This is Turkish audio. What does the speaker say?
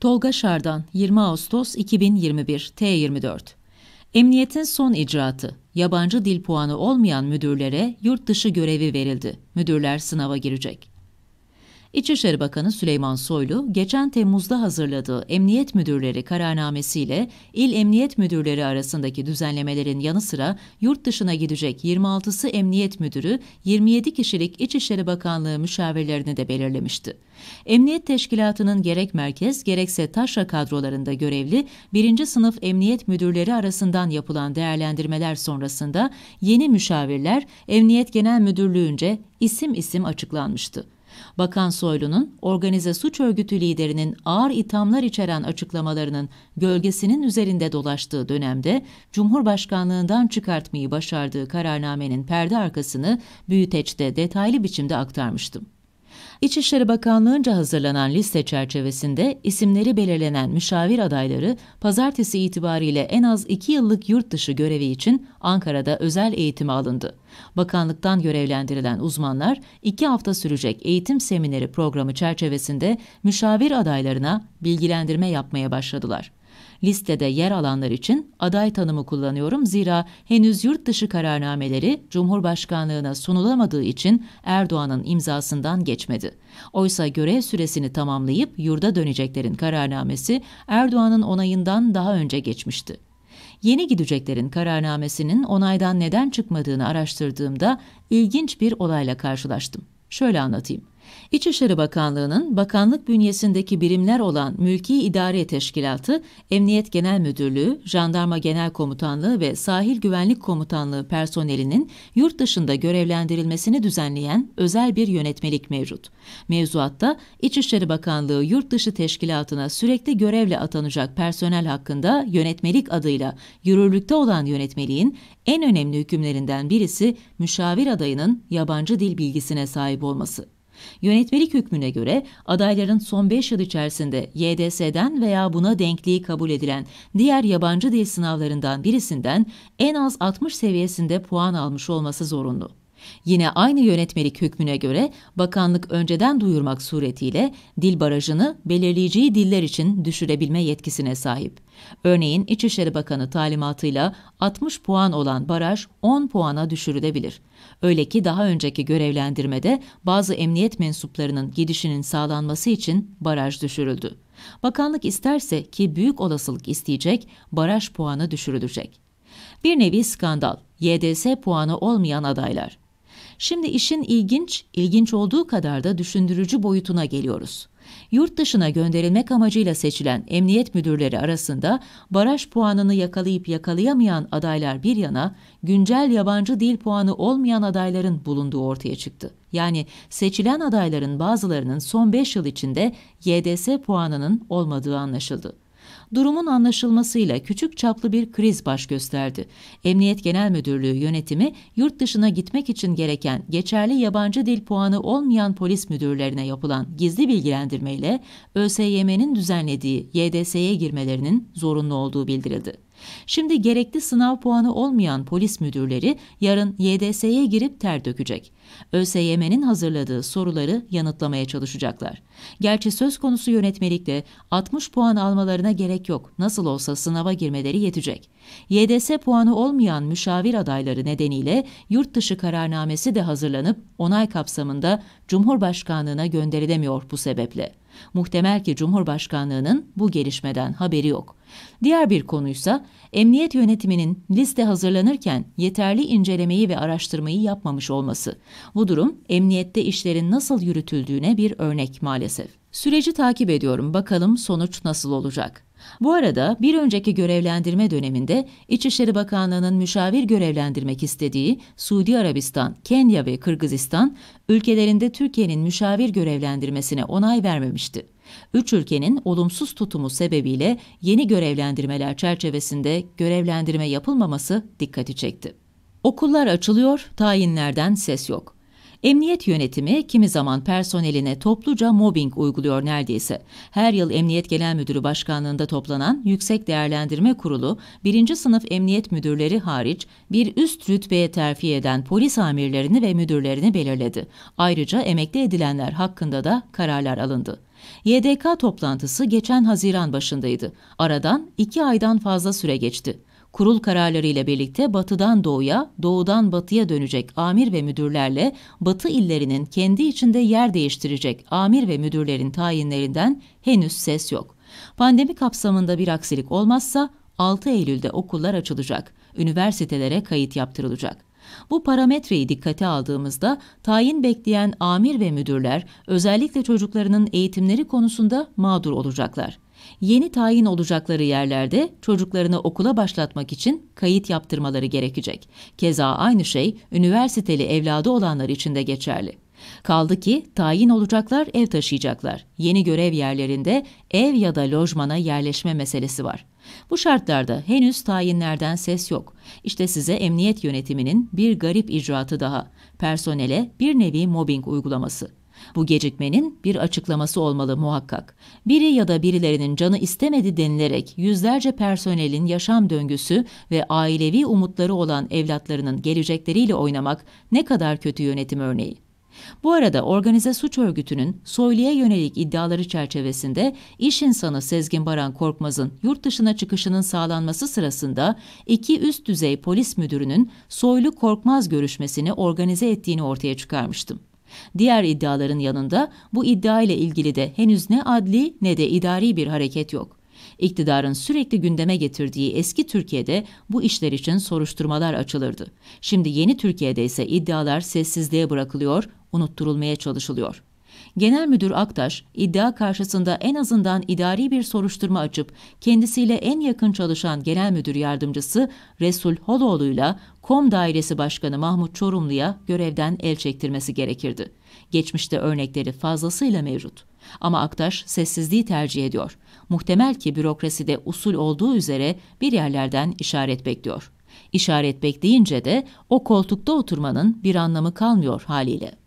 Tolga Şardan 20 Ağustos 2021 T24 Emniyetin son icraatı yabancı dil puanı olmayan müdürlere yurt dışı görevi verildi. Müdürler sınava girecek. İçişleri Bakanı Süleyman Soylu, geçen Temmuz'da hazırladığı Emniyet Müdürleri kararnamesiyle il emniyet müdürleri arasındaki düzenlemelerin yanı sıra yurt dışına gidecek 26'sı emniyet müdürü, 27 kişilik İçişleri Bakanlığı müşavirlerini de belirlemişti. Emniyet Teşkilatı'nın gerek merkez gerekse taşra kadrolarında görevli birinci sınıf emniyet müdürleri arasından yapılan değerlendirmeler sonrasında yeni müşavirler Emniyet Genel Müdürlüğü'nce isim isim açıklanmıştı. Bakan Soylu'nun organize suç örgütü liderinin ağır ithamlar içeren açıklamalarının gölgesinin üzerinde dolaştığı dönemde Cumhurbaşkanlığından çıkartmayı başardığı kararnamenin perde arkasını büyüteçte detaylı biçimde aktarmıştım. İçişleri Bakanlığı'nca hazırlanan liste çerçevesinde isimleri belirlenen müşavir adayları pazartesi itibariyle en az 2 yıllık yurt dışı görevi için Ankara'da özel eğitim alındı. Bakanlıktan görevlendirilen uzmanlar 2 hafta sürecek eğitim semineri programı çerçevesinde müşavir adaylarına bilgilendirme yapmaya başladılar listede yer alanlar için aday tanımı kullanıyorum zira henüz yurt dışı kararnameleri Cumhurbaşkanlığına sunulamadığı için Erdoğan'ın imzasından geçmedi. Oysa görev süresini tamamlayıp yurda döneceklerin kararnamesi Erdoğan'ın onayından daha önce geçmişti. Yeni gideceklerin kararnamesinin onaydan neden çıkmadığını araştırdığımda ilginç bir olayla karşılaştım. Şöyle anlatayım. İçişleri Bakanlığı'nın bakanlık bünyesindeki birimler olan Mülki İdare Teşkilatı, Emniyet Genel Müdürlüğü, Jandarma Genel Komutanlığı ve Sahil Güvenlik Komutanlığı personelinin yurt dışında görevlendirilmesini düzenleyen özel bir yönetmelik mevcut. Mevzuatta İçişleri Bakanlığı Yurt Dışı Teşkilatı'na sürekli görevle atanacak personel hakkında yönetmelik adıyla yürürlükte olan yönetmeliğin en önemli hükümlerinden birisi müşavir adayının yabancı dil bilgisine sahip olması. Yönetmelik hükmüne göre adayların son 5 yıl içerisinde YDS'den veya buna denkliği kabul edilen diğer yabancı dil sınavlarından birisinden en az 60 seviyesinde puan almış olması zorunlu. Yine aynı yönetmelik hükmüne göre bakanlık önceden duyurmak suretiyle dil barajını belirleyeceği diller için düşürebilme yetkisine sahip. Örneğin İçişleri Bakanı talimatıyla 60 puan olan baraj 10 puana düşürülebilir. Öyle ki daha önceki görevlendirmede bazı emniyet mensuplarının gidişinin sağlanması için baraj düşürüldü. Bakanlık isterse ki büyük olasılık isteyecek, baraj puanı düşürülecek. Bir nevi skandal, YDS puanı olmayan adaylar. Şimdi işin ilginç, ilginç olduğu kadar da düşündürücü boyutuna geliyoruz. Yurt dışına gönderilmek amacıyla seçilen emniyet müdürleri arasında baraj puanını yakalayıp yakalayamayan adaylar bir yana, güncel yabancı dil puanı olmayan adayların bulunduğu ortaya çıktı. Yani seçilen adayların bazılarının son 5 yıl içinde YDS puanının olmadığı anlaşıldı durumun anlaşılmasıyla küçük çaplı bir kriz baş gösterdi. Emniyet Genel Müdürlüğü yönetimi yurt dışına gitmek için gereken geçerli yabancı dil puanı olmayan polis müdürlerine yapılan gizli bilgilendirmeyle ÖSYM'nin düzenlediği YDS'ye girmelerinin zorunlu olduğu bildirildi. Şimdi gerekli sınav puanı olmayan polis müdürleri yarın YDS'ye girip ter dökecek. ÖSYM'nin hazırladığı soruları yanıtlamaya çalışacaklar. Gerçi söz konusu yönetmelikte 60 puan almalarına gerek yok. Nasıl olsa sınava girmeleri yetecek. YDS puanı olmayan müşavir adayları nedeniyle yurt dışı kararnamesi de hazırlanıp onay kapsamında Cumhurbaşkanlığına gönderilemiyor bu sebeple. Muhtemel ki Cumhurbaşkanlığının bu gelişmeden haberi yok. Diğer bir konuysa emniyet yönetiminin liste hazırlanırken yeterli incelemeyi ve araştırmayı yapmamış olması. Bu durum emniyette işlerin nasıl yürütüldüğüne bir örnek maalesef. Süreci takip ediyorum. Bakalım sonuç nasıl olacak? Bu arada bir önceki görevlendirme döneminde İçişleri Bakanlığı'nın müşavir görevlendirmek istediği Suudi Arabistan, Kenya ve Kırgızistan ülkelerinde Türkiye'nin müşavir görevlendirmesine onay vermemişti. Üç ülkenin olumsuz tutumu sebebiyle yeni görevlendirmeler çerçevesinde görevlendirme yapılmaması dikkati çekti. Okullar açılıyor, tayinlerden ses yok. Emniyet yönetimi kimi zaman personeline topluca mobbing uyguluyor neredeyse. Her yıl Emniyet Genel Müdürü Başkanlığında toplanan Yüksek Değerlendirme Kurulu, birinci sınıf emniyet müdürleri hariç bir üst rütbeye terfi eden polis amirlerini ve müdürlerini belirledi. Ayrıca emekli edilenler hakkında da kararlar alındı. YDK toplantısı geçen Haziran başındaydı. Aradan iki aydan fazla süre geçti kurul kararlarıyla birlikte batıdan doğuya, doğudan batıya dönecek amir ve müdürlerle batı illerinin kendi içinde yer değiştirecek amir ve müdürlerin tayinlerinden henüz ses yok. Pandemi kapsamında bir aksilik olmazsa 6 Eylül'de okullar açılacak, üniversitelere kayıt yaptırılacak. Bu parametreyi dikkate aldığımızda tayin bekleyen amir ve müdürler özellikle çocuklarının eğitimleri konusunda mağdur olacaklar yeni tayin olacakları yerlerde çocuklarını okula başlatmak için kayıt yaptırmaları gerekecek. Keza aynı şey üniversiteli evladı olanlar için de geçerli. Kaldı ki tayin olacaklar ev taşıyacaklar. Yeni görev yerlerinde ev ya da lojmana yerleşme meselesi var. Bu şartlarda henüz tayinlerden ses yok. İşte size emniyet yönetiminin bir garip icraatı daha. Personele bir nevi mobbing uygulaması. Bu gecikmenin bir açıklaması olmalı muhakkak. Biri ya da birilerinin canı istemedi denilerek yüzlerce personelin yaşam döngüsü ve ailevi umutları olan evlatlarının gelecekleriyle oynamak ne kadar kötü yönetim örneği. Bu arada organize suç örgütünün soyluya yönelik iddiaları çerçevesinde iş insanı Sezgin Baran Korkmaz'ın yurt dışına çıkışının sağlanması sırasında iki üst düzey polis müdürünün soylu Korkmaz görüşmesini organize ettiğini ortaya çıkarmıştım. Diğer iddiaların yanında bu iddia ile ilgili de henüz ne adli ne de idari bir hareket yok. İktidarın sürekli gündeme getirdiği eski Türkiye'de bu işler için soruşturmalar açılırdı. Şimdi yeni Türkiye'de ise iddialar sessizliğe bırakılıyor, unutturulmaya çalışılıyor. Genel Müdür Aktaş, iddia karşısında en azından idari bir soruşturma açıp kendisiyle en yakın çalışan Genel Müdür Yardımcısı Resul Holoğlu'yla KOM Dairesi Başkanı Mahmut Çorumlu'ya görevden el çektirmesi gerekirdi. Geçmişte örnekleri fazlasıyla mevcut. Ama Aktaş sessizliği tercih ediyor. Muhtemel ki bürokraside usul olduğu üzere bir yerlerden işaret bekliyor. İşaret bekleyince de o koltukta oturmanın bir anlamı kalmıyor haliyle.